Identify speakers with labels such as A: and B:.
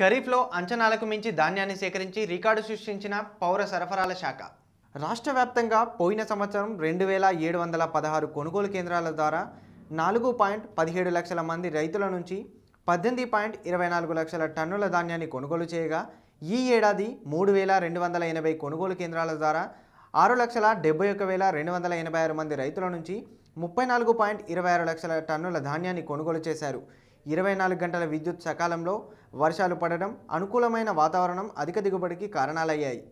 A: ఖరీఫ్లో అంచనాలకు
B: మించి ధాన్యాన్ని సేకరించి రికార్డు సృష్టించిన పౌర సరఫరాల శాఖ రాష్ట్ర వ్యాప్తంగా పోయిన సంవత్సరం రెండు వేల ఏడు వందల పదహారు కొనుగోలు కేంద్రాల ద్వారా నాలుగు పాయింట్ పదిహేడు లక్షల మంది రైతుల నుంచి పద్దెనిమిది పాయింట్ ఇరవై నాలుగు లక్షల టన్నుల ధాన్యాన్ని కొనుగోలు చేయగా ఈ ఏడాది మూడు వేల రెండు వందల ఎనభై కొనుగోలు కేంద్రాల ద్వారా ఆరు లక్షల డెబ్బై ఒక వేల రెండు వందల ఎనభై ఆరు మంది రైతుల నుంచి ముప్పై నాలుగు పాయింట్ ఇరవై ఆరు లక్షల టన్నుల ధాన్యాన్ని కొనుగోలు చేశారు ఇరవై నాలుగు గంటల విద్యుత్ సకాలంలో వర్షాలు పడడం అనుకూలమైన వాతావరణం అధిక దిగుబడికి కారణాలయ్యాయి